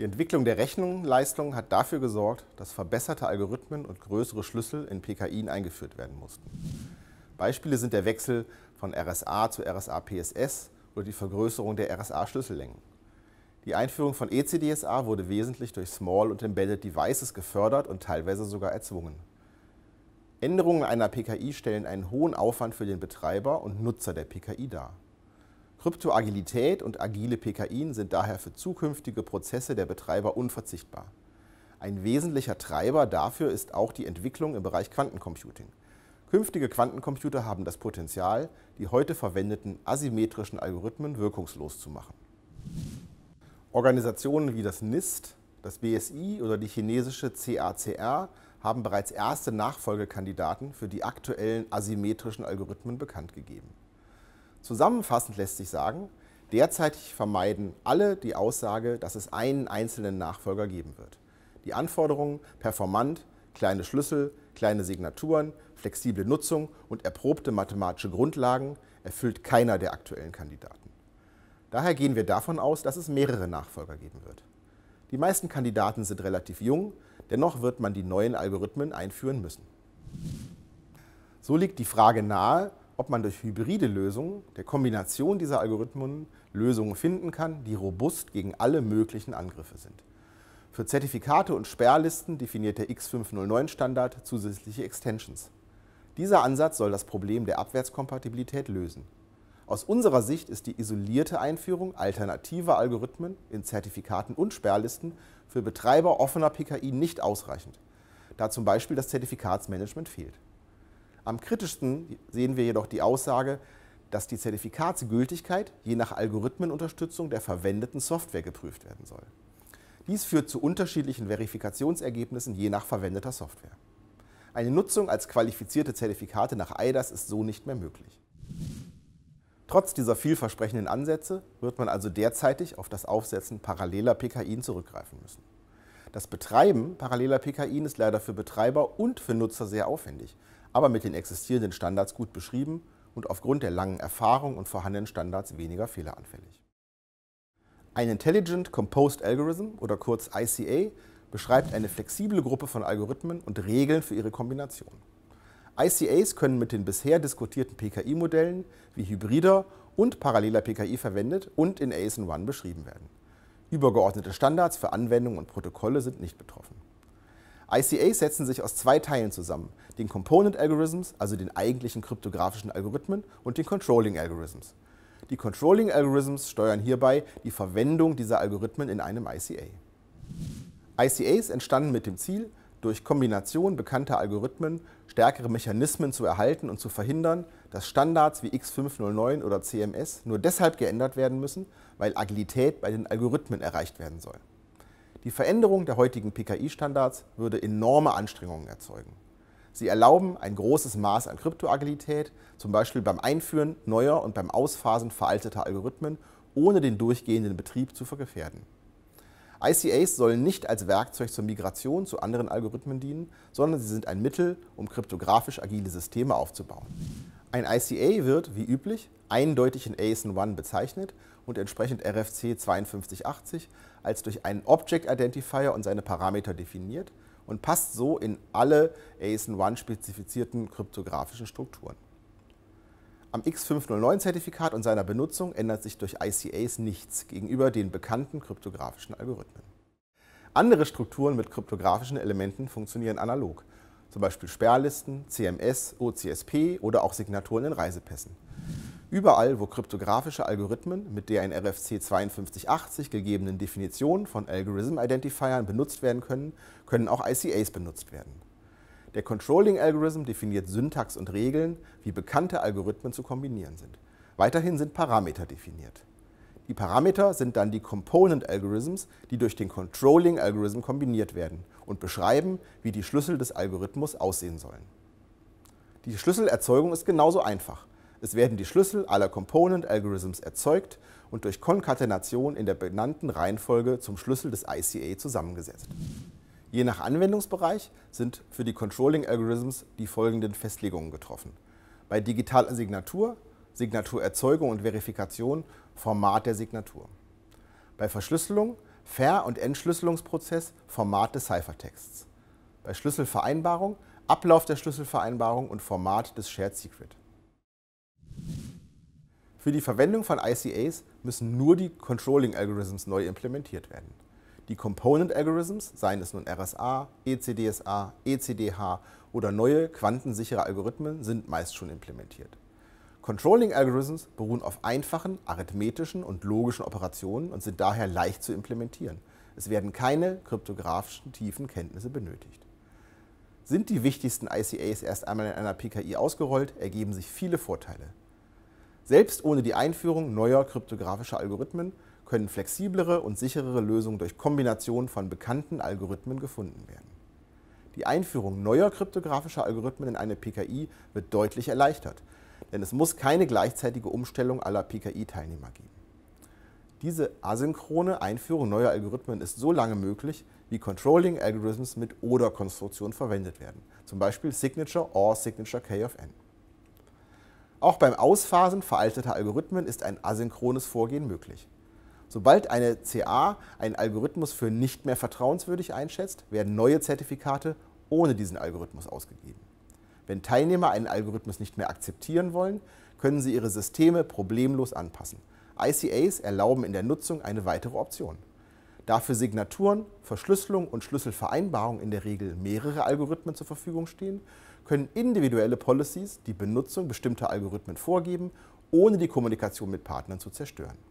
Die Entwicklung der Rechenleistung hat dafür gesorgt, dass verbesserte Algorithmen und größere Schlüssel in PKI eingeführt werden mussten. Beispiele sind der Wechsel von RSA zu RSA-PSS oder die Vergrößerung der RSA-Schlüssellängen. Die Einführung von ECDSA wurde wesentlich durch Small- und Embedded Devices gefördert und teilweise sogar erzwungen. Änderungen einer PKI stellen einen hohen Aufwand für den Betreiber und Nutzer der PKI dar. Kryptoagilität und agile PKI sind daher für zukünftige Prozesse der Betreiber unverzichtbar. Ein wesentlicher Treiber dafür ist auch die Entwicklung im Bereich Quantencomputing. Künftige Quantencomputer haben das Potenzial, die heute verwendeten asymmetrischen Algorithmen wirkungslos zu machen. Organisationen wie das NIST, das BSI oder die chinesische CACR haben bereits erste Nachfolgekandidaten für die aktuellen asymmetrischen Algorithmen bekannt gegeben. Zusammenfassend lässt sich sagen, derzeitig vermeiden alle die Aussage, dass es einen einzelnen Nachfolger geben wird. Die Anforderungen performant, kleine Schlüssel, kleine Signaturen, flexible Nutzung und erprobte mathematische Grundlagen erfüllt keiner der aktuellen Kandidaten. Daher gehen wir davon aus, dass es mehrere Nachfolger geben wird. Die meisten Kandidaten sind relativ jung, dennoch wird man die neuen Algorithmen einführen müssen. So liegt die Frage nahe, ob man durch hybride Lösungen, der Kombination dieser Algorithmen, Lösungen finden kann, die robust gegen alle möglichen Angriffe sind. Für Zertifikate und Sperrlisten definiert der X509-Standard zusätzliche Extensions. Dieser Ansatz soll das Problem der Abwärtskompatibilität lösen. Aus unserer Sicht ist die isolierte Einführung alternativer Algorithmen in Zertifikaten und Sperrlisten für Betreiber offener PKI nicht ausreichend, da zum Beispiel das Zertifikatsmanagement fehlt. Am kritischsten sehen wir jedoch die Aussage, dass die Zertifikatsgültigkeit je nach Algorithmenunterstützung der verwendeten Software geprüft werden soll. Dies führt zu unterschiedlichen Verifikationsergebnissen je nach verwendeter Software. Eine Nutzung als qualifizierte Zertifikate nach EIDAS ist so nicht mehr möglich. Trotz dieser vielversprechenden Ansätze wird man also derzeitig auf das Aufsetzen paralleler PKI zurückgreifen müssen. Das Betreiben paralleler PKI ist leider für Betreiber und für Nutzer sehr aufwendig, aber mit den existierenden Standards gut beschrieben und aufgrund der langen Erfahrung und vorhandenen Standards weniger fehleranfällig. Ein Intelligent Composed Algorithm oder kurz ICA beschreibt eine flexible Gruppe von Algorithmen und Regeln für ihre Kombination. ICAs können mit den bisher diskutierten PKI-Modellen wie hybrider und paralleler PKI verwendet und in ASIN-1 beschrieben werden. Übergeordnete Standards für Anwendungen und Protokolle sind nicht betroffen. ICAs setzen sich aus zwei Teilen zusammen, den Component Algorithms, also den eigentlichen kryptografischen Algorithmen, und den Controlling Algorithms. Die Controlling Algorithms steuern hierbei die Verwendung dieser Algorithmen in einem ICA. ICAs entstanden mit dem Ziel, durch Kombination bekannter Algorithmen stärkere Mechanismen zu erhalten und zu verhindern, dass Standards wie X509 oder CMS nur deshalb geändert werden müssen, weil Agilität bei den Algorithmen erreicht werden soll. Die Veränderung der heutigen PKI-Standards würde enorme Anstrengungen erzeugen. Sie erlauben ein großes Maß an Kryptoagilität, zum Beispiel beim Einführen neuer und beim Ausphasen veralteter Algorithmen, ohne den durchgehenden Betrieb zu vergefährden. ICAs sollen nicht als Werkzeug zur Migration zu anderen Algorithmen dienen, sondern sie sind ein Mittel, um kryptografisch agile Systeme aufzubauen. Ein ICA wird, wie üblich, eindeutig in ASN1 bezeichnet und entsprechend RFC 5280 als durch einen Object Identifier und seine Parameter definiert und passt so in alle asin 1 spezifizierten kryptografischen Strukturen. Am X509-Zertifikat und seiner Benutzung ändert sich durch ICAs nichts gegenüber den bekannten kryptografischen Algorithmen. Andere Strukturen mit kryptografischen Elementen funktionieren analog, zum Beispiel Sperrlisten, CMS, OCSP oder auch Signaturen in Reisepässen. Überall, wo kryptografische Algorithmen mit der in RFC 5280 gegebenen Definition von Algorithm Identifiern benutzt werden können, können auch ICAs benutzt werden. Der Controlling Algorithm definiert Syntax und Regeln, wie bekannte Algorithmen zu kombinieren sind. Weiterhin sind Parameter definiert. Die Parameter sind dann die Component Algorithms, die durch den Controlling Algorithm kombiniert werden und beschreiben, wie die Schlüssel des Algorithmus aussehen sollen. Die Schlüsselerzeugung ist genauso einfach. Es werden die Schlüssel aller Component Algorithms erzeugt und durch Konkatenation in der benannten Reihenfolge zum Schlüssel des ICA zusammengesetzt. Je nach Anwendungsbereich sind für die Controlling Algorithms die folgenden Festlegungen getroffen. Bei digitaler Signatur, Signaturerzeugung und Verifikation, Format der Signatur. Bei Verschlüsselung, Ver- und Entschlüsselungsprozess, Format des Ciphertexts. Bei Schlüsselvereinbarung, Ablauf der Schlüsselvereinbarung und Format des Shared Secret. Für die Verwendung von ICAs müssen nur die Controlling Algorithms neu implementiert werden. Die Component Algorithms, seien es nun RSA, ECDSA, ECDH oder neue quantensichere Algorithmen, sind meist schon implementiert. Controlling Algorithms beruhen auf einfachen arithmetischen und logischen Operationen und sind daher leicht zu implementieren. Es werden keine kryptografischen tiefen Kenntnisse benötigt. Sind die wichtigsten ICAs erst einmal in einer PKI ausgerollt, ergeben sich viele Vorteile. Selbst ohne die Einführung neuer kryptografischer Algorithmen können flexiblere und sicherere Lösungen durch Kombination von bekannten Algorithmen gefunden werden. Die Einführung neuer kryptografischer Algorithmen in eine PKI wird deutlich erleichtert, denn es muss keine gleichzeitige Umstellung aller PKI-Teilnehmer geben. Diese asynchrone Einführung neuer Algorithmen ist so lange möglich, wie Controlling Algorithms mit Oder-Konstruktion verwendet werden, zum Beispiel Signature OR Signature K of N. Auch beim Ausphasen veralteter Algorithmen ist ein asynchrones Vorgehen möglich. Sobald eine CA einen Algorithmus für nicht mehr vertrauenswürdig einschätzt, werden neue Zertifikate ohne diesen Algorithmus ausgegeben. Wenn Teilnehmer einen Algorithmus nicht mehr akzeptieren wollen, können sie ihre Systeme problemlos anpassen. ICAs erlauben in der Nutzung eine weitere Option. Da für Signaturen, Verschlüsselung und Schlüsselvereinbarung in der Regel mehrere Algorithmen zur Verfügung stehen, können individuelle Policies die Benutzung bestimmter Algorithmen vorgeben, ohne die Kommunikation mit Partnern zu zerstören.